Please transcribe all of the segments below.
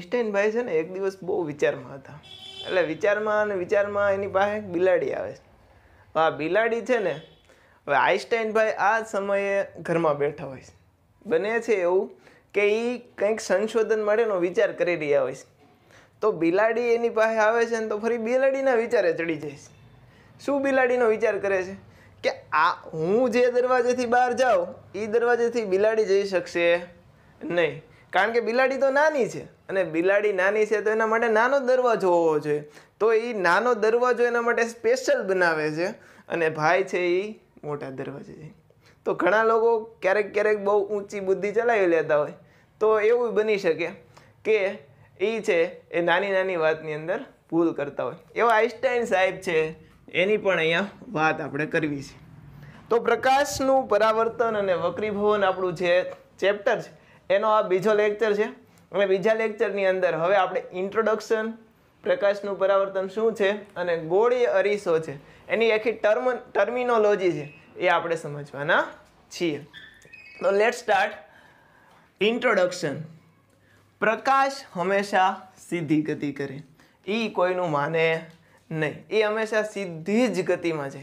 ઇસ્ટેનભાઈ છે ને એક દિવસ બહુ વિચારમાં હતા એટલે વિચારમાં અને વિચારમાં એની પાસે બિલાડી આવે છે આ બિલાડી છે ને હવે આઈન્સ્ટાઈનભાઈ આ સમયે ઘરમાં બેઠા હોય છે બને છે એવું કે એ કંઈક સંશોધન માટેનો વિચાર કરી રહ્યા હોય છે તો બિલાડી એની પાસે આવે છે ને તો ફરી બિલાડીના વિચારે ચડી જાય છે શું બિલાડીનો વિચાર કરે છે કે આ હું જે દરવાજેથી બહાર જાઉં એ દરવાજેથી બિલાડી જઈ શકશે નહીં કારણ કે બિલાડી તો નાની છે અને બિલાડી નાની છે તો એના માટે નાનો દરવાજો હોવો જોઈએ તો એ નાનો દરવાજો એના માટે સ્પેશિયલ બનાવે છે અને ભાઈ છે એ મોટા દરવાજે છે તો ઘણા લોકો ક્યારેક ક્યારેક બહુ ઊંચી બુદ્ધિ ચલાવી લેતા હોય તો એવું બની શકે કે એ છે એ નાની નાની વાતની અંદર ભૂલ કરતા હોય એવા આઈન્સ્ટાઈન સાહેબ છે એની પણ અહીંયા વાત આપણે કરવી છે તો પ્રકાશનું પરાવર્તન અને વક્રીભવન આપણું જે ચેપ્ટર છે એનો આ બીજો લેક્ચર છે અને બીજા લેક્ચરની અંદર હવે આપણે ઇન્ટ્રોડક્શન પ્રકાશનું પરાવર્તન શું છે અને ગોળી અરીસો છે એની આખી ટર્મ ટર્મિનોલોજી છે એ આપણે સમજવાના છીએ તો લેટ સ્ટાર્ટ ઇન્ટ્રોડક્શન પ્રકાશ હંમેશા સીધી ગતિ કરે એ કોઈનું માને નહીં એ હંમેશા સીધી જ ગતિમાં છે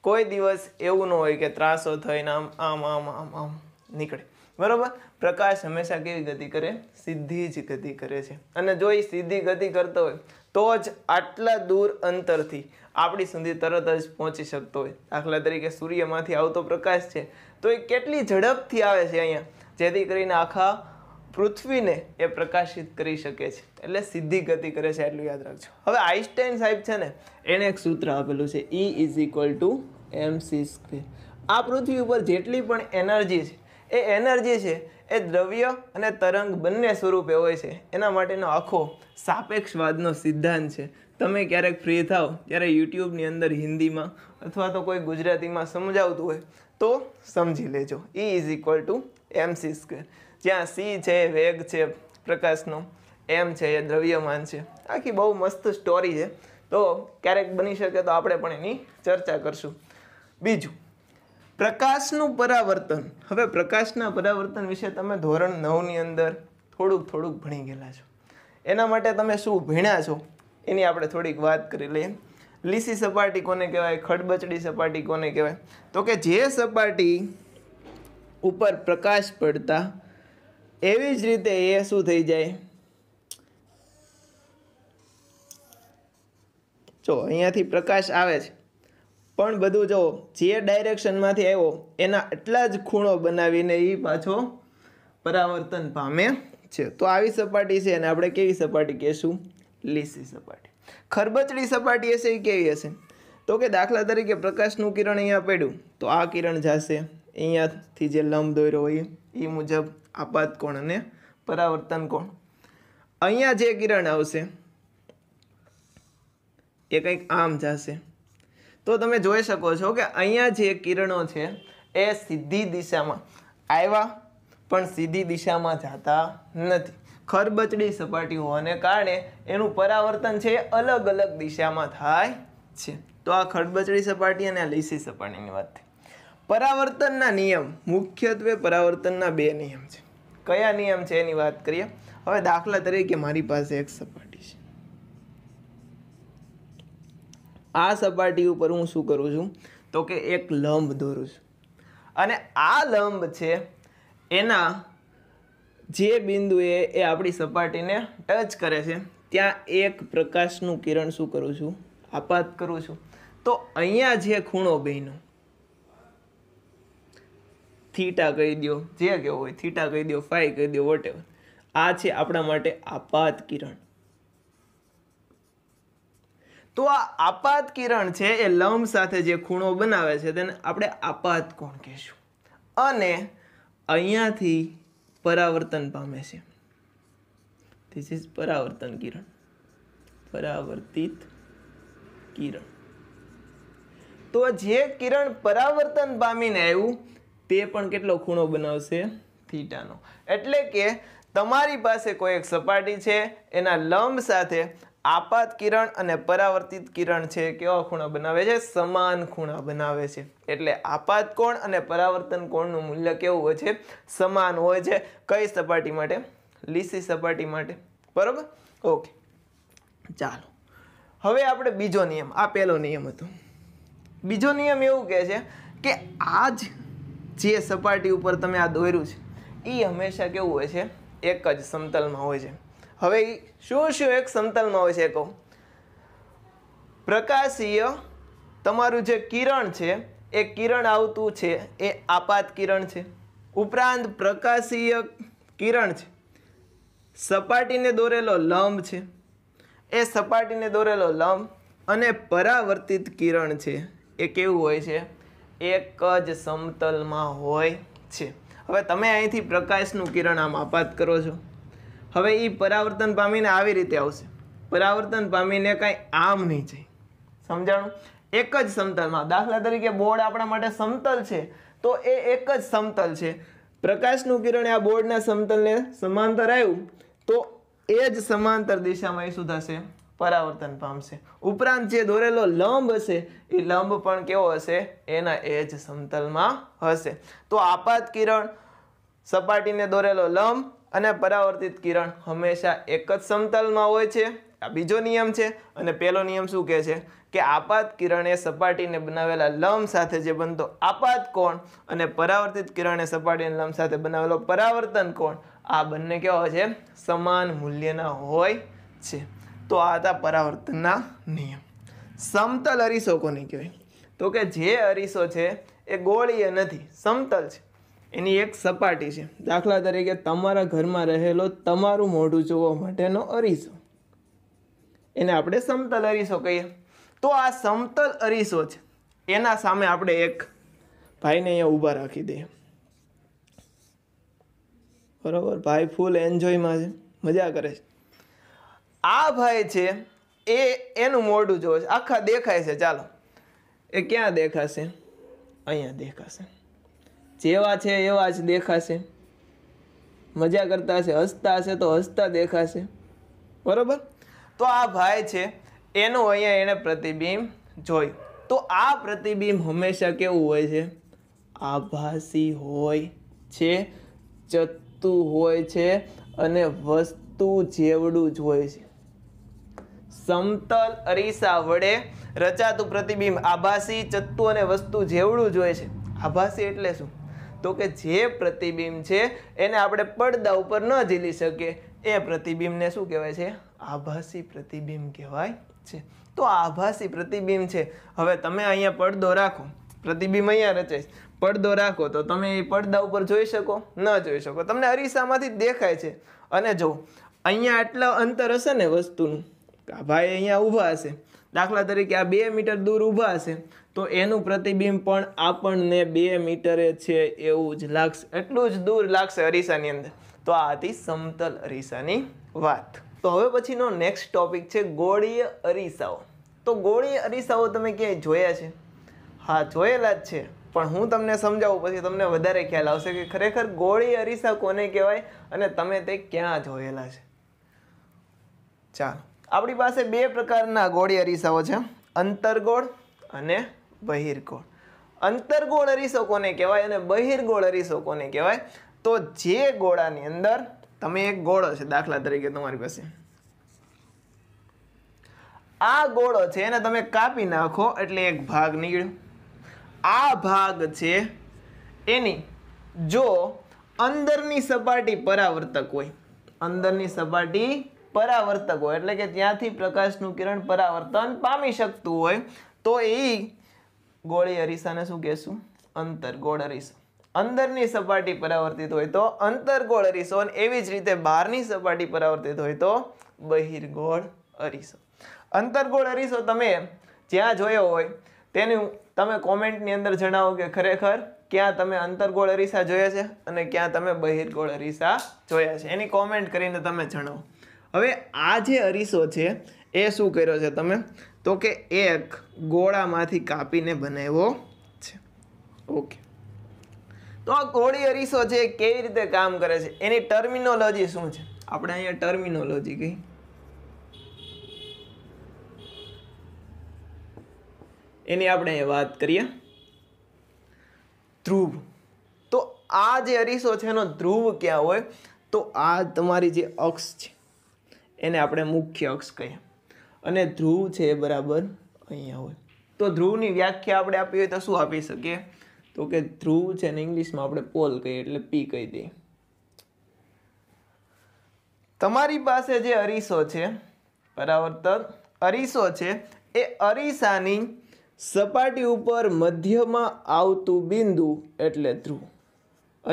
કોઈ દિવસ એવું ન હોય કે ત્રાસો થઈને આમ આમ આમ આમ આમ નીકળે બરાબર પ્રકાશ હંમેશા કેવી ગતિ કરે સીધી જ ગતિ કરે છે અને જો એ સીધી ગતિ કરતો હોય તો જ આટલા દૂર અંતરથી આપણી સુધી તરત જ પહોંચી શકતો હોય દાખલા તરીકે સૂર્યમાંથી આવતો પ્રકાશ છે તો એ કેટલી ઝડપથી આવે છે અહીંયા જેથી કરીને આખા પૃથ્વીને એ પ્રકાશિત કરી શકે છે એટલે સીધી ગતિ કરે છે એટલું યાદ રાખજો હવે આઈન્સ્ટાઈન સાહેબ છે ને એણે એક સૂત્ર આપેલું છે E is equal to M C square આ પૃથ્વી ઉપર જેટલી પણ એનર્જી છે એ એનર્જી છે એ દ્રવ્ય અને તરંગ બંને સ્વરૂપે હોય છે એના માટેનો આખો સાપેક્ષવાદનો સિદ્ધાંત છે તમે ક્યારેક ફ્રી થાવ ત્યારે યુટ્યુબની અંદર હિન્દીમાં અથવા તો કોઈ ગુજરાતીમાં સમજાવતું હોય તો સમજી લેજો E is equal to M C square જ્યાં સી છે વેગ છે પ્રકાશનો એમ છે એ દ્રવ્યમાન છે આખી બહુ મસ્ત સ્ટોરી છે તો ક્યારેક બની શકે તો આપણે પણ એની ચર્ચા કરશું બીજું પ્રકાશનું પરાવર્તન હવે પ્રકાશના પરાવર્તન વિશે તમે ધોરણ નવની અંદર થોડુંક થોડુંક ભણી ગયેલા છો એના માટે તમે શું ભીણ્યા છો એની આપણે થોડીક વાત કરી લઈએ લીસી સપાટી કોને કહેવાય ખડબચડી સપાટી કોને કહેવાય તો કે જે સપાટી ઉપર પ્રકાશ પડતા એવી જ રીતે એ શું થઈ જાય જો અહીંયાથી પ્રકાશ આવે છે પણ બધું જો જે ડાયરેક્શનમાંથી આવ્યો એના એટલા જ ખૂણો બનાવીને એ પાછો પરાવર્તન પામે છે તો આવી સપાટી છે અને આપણે કેવી સપાટી કહેશું લીસી સપાટી ખરબચડી સપાટી હશે એ કેવી હશે તો કે દાખલા તરીકે પ્રકાશનું કિરણ અહીંયા પડ્યું તો આ કિરણ જશે અહીંયાથી જે લંબ દોર્યો હોય એ મુજબ આપાત કોણ અને પરાવર્તન કોણ અહીંયા જે કિરણ આવશે એ કંઈક આમ જશે તો તમે જોઈ શકો છો કે અહીંયા જે કિરણો છે એ સીધી દિશામાં આવ્યા પણ સીધી દિશામાં જતા નથી ખરબચડી સપાટી હોવાને કારણે એનું પરાવર્તન છે અલગ અલગ દિશામાં થાય છે તો આ ખરબચડી સપાટી અને લીસી સપાટીની વાત થઈ પરાવર્તનના નિયમ મુખ્યત્વે પરાવર્તનના બે નિયમ છે કયા નિયમ છે એની વાત કરીએ હવે દાખલા તરીકે મારી પાસે એક સપાટી આ સપાટી ઉપર હું શું કરું છું તો કે એક લંબ દોરું છું અને આ લંબ છે એના જે બિંદુએ એ આપણી સપાટીને ટચ કરે છે ત્યાં એક પ્રકાશનું કિરણ શું કરું છું આપાત કરું છું તો અહીંયા જે ખૂણો બહેનો થીટા કહી દો જે કહેવો હોય થીટા કહી દો ફાઈ કહી દો વોટેવર આ છે આપણા માટે આપાત કિરણ તો આ આપાત કિરણ છે એ લંબ સાથે જે ખૂણો બનાવે છે તેને આપણે આપાત કોણ કહેશું અને અહીંયાથી પરાવર્તન પામે છે ધીસ ઇઝ પરાવર્તન કિરણ પરાવર્તિત કિરણ તો જે કિરણ પરાવર્તન પામીને આવ્યું તે પણ કેટલો ખૂણો બનાવશે થીટાનો એટલે કે તમારી પાસે કોઈ એક સપાટી છે એના લંબ સાથે આપાત કિરણ અને પરાવર્તિત કિરણ છે કેવા ખૂણા બનાવે છે સમાન ખૂણા બનાવે છે એટલે આપાત કોણ અને પરાવર્તન કોણનું મૂલ્ય કેવું હોય છે સમાન હોય છે કઈ સપાટી માટે લીસી સપાટી માટે બરાબર ઓકે ચાલો હવે આપણે બીજો નિયમ આ પહેલો નિયમ હતો બીજો નિયમ એવું કહે છે કે આ જે સપાટી ઉપર તમે આ દોર્યું છે એ હંમેશા કેવું હોય છે એક જ સમતલમાં હોય છે હવે શું શું એક સમતલમાં હોય છે કહું પ્રકાશીય તમારું જે કિરણ છે એ કિરણ આવતું છે એ આપાત કિરણ છે ઉપરાંત પ્રકાશીય કિરણ છે સપાટીને દોરેલો લંબ છે એ સપાટીને દોરેલો લંબ અને પરાવર્તિત કિરણ છે એ કેવું હોય છે એક જ સમતલમાં હોય છે હવે તમે અહીંથી પ્રકાશનું કિરણ આમ આપાત કરો છો હવે એ પરાવર્તન પામીને આવી રીતે આવશે પરાવર્તન પામીને કાંઈ આમ નહીં જાય સમજાણું એક જ સમતલમાં દાખલા તરીકે બોર્ડ આપણા માટે સમતલ છે તો એ એક જ સમતલ છે પ્રકાશનું કિરણ આ બોર્ડના સમતલને સમાંતર આવ્યું તો એ જ સમાંતર દિશામાં એ શું થશે પરાવર્તન પામશે ઉપરાંત જે દોરેલો લંબ હશે એ લંબ પણ કેવો હશે એના એ જ સમતલમાં હશે તો આપાત કિરણ સપાટીને દોરેલો લંબ અને પરાવર્તિત કિરણ હંમેશા એક જ સમતલમાં હોય છે આ બીજો નિયમ છે અને પહેલો નિયમ શું કહે છે કે આપાત કિરણે સપાટીને બનાવેલા લંબ સાથે જે બનતો આપાત કોણ અને પરાવર્તિત કિરણે સપાટીને લંબ સાથે બનાવેલો પરાવર્તન કોણ આ બંને કેવા છે સમાન મૂલ્યના હોય છે તો આ હતા પરાવર્તનના નિયમ સમતલ અરીસો કોને કહેવાય તો કે જે અરીસો છે એ ગોળીય નથી સમતલ છે એની એક સપાટી છે દાખલા તરીકે તમારા ઘરમાં રહેલો તમારું મોઢું જોવા માટેનો અરીસો એને આપણે સમતલ અરીસો કહીએ તો આ સમતલ અરીસો છે એના સામે આપણે એક ભાઈને અહીંયા ઊભા રાખી દઈએ બરાબર ભાઈ ફૂલ એન્જોયમાં છે મજા કરે છે આ ભાઈ છે એ એનું મોઢું જોવે છે આખા દેખાય છે ચાલો એ ક્યાં દેખાશે અહીંયા દેખાશે જેવા છે એવા જ દેખાશે મજા કરતા હશે હસતા હશે તો હસતા દેખાશે બરાબર તો આ ભાઈ છે એનું અહીંયા એણે પ્રતિબિંબ જોયું તો આ પ્રતિબિંબ હંમેશા કેવું હોય છે આભાસી હોય છે ચત્તું હોય છે અને વસ્તુ જેવડું જ હોય છે સમતલ અરીસા વડે રચાતું પ્રતિબિંબ આભાસી ચત્તુ અને વસ્તુ જેવડું જ હોય છે આભાસી એટલે શું તો કે જે પ્રતિબિંબ છે એને આપણે પડદા ઉપર ન ઝીલી શકીએ એ પ્રતિબિંબને શું કહેવાય છે આભાસી પ્રતિબિંબ કહેવાય છે તો આભાસી પ્રતિબિંબ છે હવે તમે અહીંયા પડદો રાખો પ્રતિબિંબ અહીંયા રચાય પડદો રાખો તો તમે એ પડદા ઉપર જોઈ શકો ન જોઈ શકો તમને અરીસામાંથી દેખાય છે અને જો અહીંયા આટલા અંતર હશે ને વસ્તુનું આ ભાઈ અહીંયા ઊભા હશે દાખલા તરીકે આ બે મીટર દૂર ઊભા હશે તો એનું પ્રતિબિંબ પણ આપણને બે મીટરે છે એવું જ લાગશે એટલું જ દૂર લાગશે અરીસાની અંદર તો આ હતી સમતલ અરીસાની વાત તો હવે પછીનો નેક્સ્ટ ટોપિક છે ગોળીય અરીસાઓ તો ગોળીય અરીસાઓ તમે ક્યાંય જોયા છે હા જોયેલા જ છે પણ હું તમને સમજાવું પછી તમને વધારે ખ્યાલ આવશે કે ખરેખર ગોળી અરીસા કોને કહેવાય અને તમે તે ક્યાં જોયેલા છે ચાલો આપણી પાસે બે પ્રકારના ગોળી અરીસાઓ છે અંતરગોળ અને બહિર્ગોળ અંતરગોળ અરીસો કોને કહેવાય અને બહિર્ગોળ અરીસો કોને કહેવાય તો જે ગોળાની અંદર તમે એક ગોળો છે દાખલા તરીકે તમારી પાસે આ ગોળો છે એને તમે કાપી નાખો એટલે એક ભાગ નીકળ્યો આ ભાગ છે એની જો અંદરની સપાટી પરાવર્તક હોય અંદરની સપાટી પરાવર્તક હોય એટલે કે ત્યાંથી પ્રકાશનું કિરણ પરાવર્તન પામી શકતું હોય તો એ ગોળી અરીસાને શું કહેશું અંતર ગોળ અરીસો અંદરની સપાટી પરાવર્તિત હોય તો અંતરગોળ અરીસો અને એવી જ રીતે બહારની સપાટી પરાવર્તિત હોય તો બહિર્ગોળ અરીસો અંતરગોળ અરીસો તમે જ્યાં જોયો હોય તેનું તમે કોમેન્ટની અંદર જણાવો કે ખરેખર ક્યાં તમે અંતરગોળ અરીસા જોયા છે અને ક્યાં તમે બહિર્ગોળ અરીસા જોયા છે એની કોમેન્ટ કરીને તમે જણાવો હવે આ જે અરીસો છે એ શું કર્યો છે તમે તો કે એક ગોળામાંથી કાપીને બનાવ્યો છે ઓકે તો આ કોળી અરીસો છે કેવી રીતે કામ કરે છે એની ટર્મિનોલોજી શું છે આપણે અહીંયા ટર્મિનોલોજી કહી એની આપણે વાત કરીએ ધ્રુવ તો આ જે અરીસો છે એનો ધ્રુવ ક્યાં હોય તો આ તમારી જે અક્ષ છે એને આપણે મુખ્ય અક્ષ કહીએ અને ધ્રુવ છે એ બરાબર અહીંયા હોય તો ધ્રુવની વ્યાખ્યા આપણે આપી હોય તો શું આપી શકીએ તો કે ધ્રુવ છે ને ઇંગ્લિશમાં આપણે પોલ કહીએ એટલે પી કહી દઈએ તમારી પાસે જે અરીસો છે પરાવર્તક અરીસો છે એ અરીસાની સપાટી ઉપર મધ્યમાં આવતું બિંદુ એટલે ધ્રુવ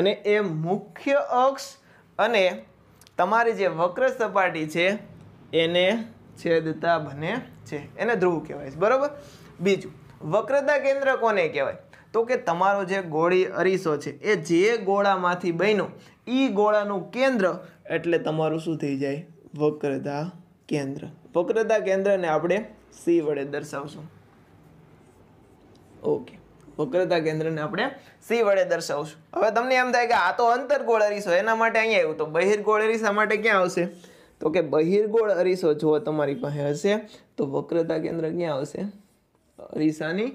અને એ મુખ્ય અક્ષ અને તમારી જે વક્ર સપાટી છે એને છેદતા બને છે એને ધ્રુવ કહેવાય છે બરાબર બીજું વક્રતા કેન્દ્ર કોને કહેવાય તો કે તમારો જે ગોળી અરીસો છે એ જે ગોળામાંથી બન્યો એ ગોળાનું કેન્દ્ર એટલે તમારું શું થઈ જાય વક્રતા કેન્દ્ર વક્રતા કેન્દ્રને આપણે સી વડે દર્શાવશું ઓકે વક્રતા કેન્દ્રને આપણે સી વડે દર્શાવશું હવે તમને એમ થાય કે આ તો અંતર ગોળ અરીસો એના માટે અહીંયા આવ્યું તો ગોળ અરીસા માટે ક્યાં આવશે તો કે બહિર્ગોળ અરીસો જો તમારી પાસે હશે તો વક્રતા કેન્દ્ર ક્યાં આવશે અરીસાની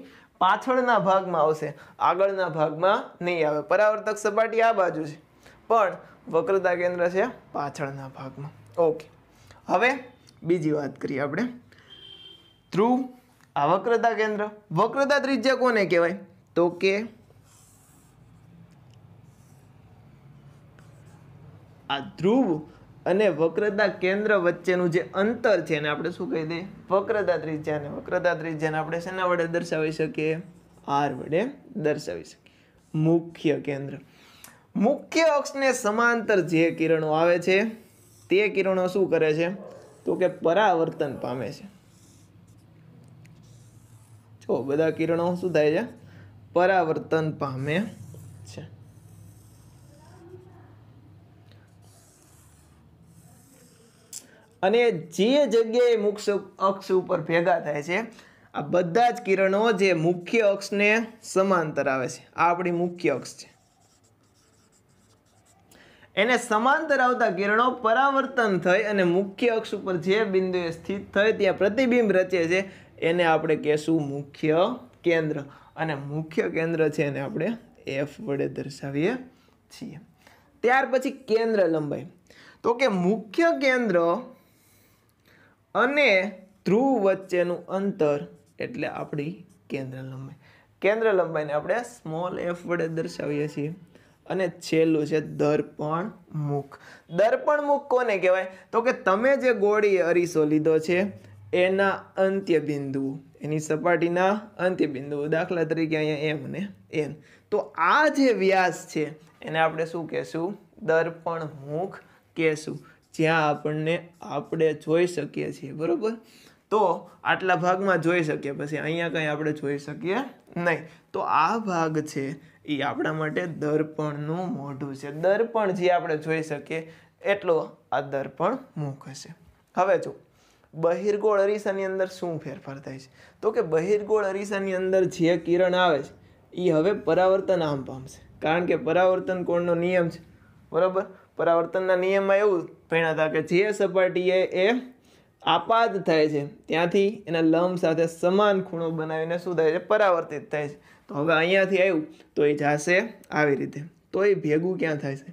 પાછળના ભાગમાં આવશે આગળના ભાગમાં નહીં આવે પરાવર્તક સપાટી આ બાજુ છે પણ વક્રતા કેન્દ્ર છે પાછળના ભાગમાં ઓકે હવે બીજી વાત કરીએ આપણે ધ્રુવ આ વક્રતા કેન્દ્ર વક્રતા ત્રિજ્યા કોને કહેવાય તો કે આ ધ્રુવ અને વક્રતા કેન્દ્ર વચ્ચેનું જે અંતર છે એને આપણે શું કહી દઈએ વક્રતા ત્રિજ્યાને વક્રતા ત્રિજ્યાને આપણે શેના વડે દર્શાવી શકીએ આર વડે દર્શાવી શકીએ મુખ્ય કેન્દ્ર મુખ્ય અક્ષને સમાંતર જે કિરણો આવે છે તે કિરણો શું કરે છે તો કે પરાવર્તન પામે છે જો બધા કિરણો શું થાય છે પરાવર્તન પામે છે અને જે જગ્યાએ મુક્ષ અક્ષ ઉપર ભેગા થાય છે આ બધા જ કિરણો જે મુખ્ય અક્ષને સમાંતર આવે છે આ આપણી મુખ્ય અક્ષ છે એને સમાંતર આવતા કિરણો પરાવર્તન થઈ અને મુખ્ય અક્ષ ઉપર જે બિંદુએ સ્થિત થાય ત્યાં પ્રતિબિંબ રચે છે એને આપણે કહેશું મુખ્ય કેન્દ્ર અને મુખ્ય કેન્દ્ર છે એને આપણે એફ વડે દર્શાવીએ છીએ ત્યાર પછી કેન્દ્ર લંબાઈ તો કે મુખ્ય કેન્દ્ર અને ધ્રુવ વચ્ચેનું અંતર એટલે આપણી કેન્દ્ર લંબાઈ કેન્દ્ર લંબાઈને આપણે સ્મોલ એફ વડે દર્શાવીએ છીએ અને છેલ્લું છે દર્પણ મુખ દર્પણ મુખ કોને કહેવાય તો કે તમે જે ગોળી અરીસો લીધો છે એના અંત્ય બિંદુ એની સપાટીના અંત્ય બિંદુઓ દાખલા તરીકે અહીંયા એમ ને એન તો આ જે વ્યાસ છે એને આપણે શું કહેશું દર્પણ મુખ કહેશું જ્યાં આપણને આપણે જોઈ શકીએ છીએ બરાબર તો આટલા ભાગમાં જોઈ શકીએ પછી અહીંયા કંઈ આપણે જોઈ શકીએ નહીં તો આ ભાગ છે એ આપણા માટે દર્પણનું મોઢું છે દર્પણ જે આપણે જોઈ શકીએ એટલો આ દર્પણ મુખ હશે હવે જો બહિર્ગોળ અરીસાની અંદર શું ફેરફાર થાય છે તો કે બહિર્ગોળ અરીસાની અંદર જે કિરણ આવે છે એ હવે પરાવર્તન આમ પામશે કારણ કે પરાવર્તન કોણનો નિયમ છે બરાબર પરાવર્તનના નિયમમાં એવું ભણ્યા હતા કે જે સપાટીએ એ આપાત થાય છે ત્યાંથી એના લંબ સાથે સમાન ખૂણો બનાવીને શું થાય છે પરાવર્તિત થાય છે તો હવે અહીંયાથી આવ્યું તો એ જાશે આવી રીતે તો એ ભેગું ક્યાં થાય છે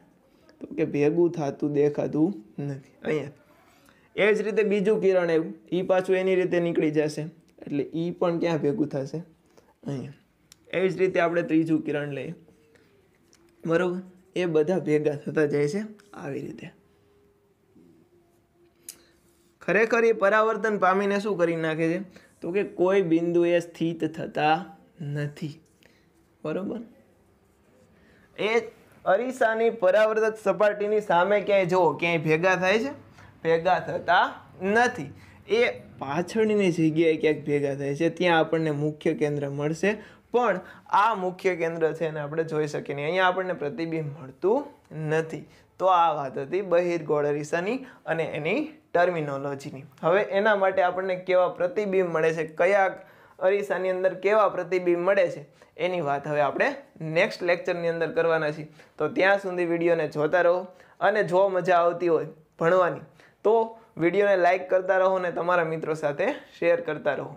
તો કે ભેગું થતું દેખાતું નથી અહીંયા એ જ રીતે બીજું કિરણ આવ્યું એ પાછું એની રીતે નીકળી જશે એટલે એ પણ ક્યાં ભેગું થશે અહીંયા એ જ રીતે આપણે ત્રીજું કિરણ લઈએ બરાબર એ બધા ભેગા થતા જાય છે આવી રીતે ખરેખર એ પરાવર્તન પામીને શું કરી નાખે છે તો કે કોઈ બિંદુ એ સ્થિત થતા નથી બરોબર એ અરીસાની પરાવર્તક સપાટીની સામે ક્યાંય જુઓ ક્યાંય ભેગા થાય છે ભેગા થતા નથી એ પાછળની જગ્યાએ ક્યાંક ભેગા થાય છે ત્યાં આપણને મુખ્ય કેન્દ્ર મળશે પણ આ મુખ્ય કેન્દ્ર છે એને આપણે જોઈ શકીએ નહીં અહીંયા આપણને પ્રતિબિંબ મળતું નથી તો આ વાત હતી બહિર્ગોળ અરીસાની અને એની ટર્મિનોલોજીની હવે એના માટે આપણને કેવા પ્રતિબિંબ મળે છે કયા અરીસાની અંદર કેવા પ્રતિબિંબ મળે છે એની વાત હવે આપણે નેક્સ્ટ લેક્ચરની અંદર કરવાના છીએ તો ત્યાં સુધી વિડીયોને જોતા રહો અને જો મજા આવતી હોય ભણવાની તો વિડીયોને લાઇક કરતા રહો અને તમારા મિત્રો સાથે શેર કરતા રહો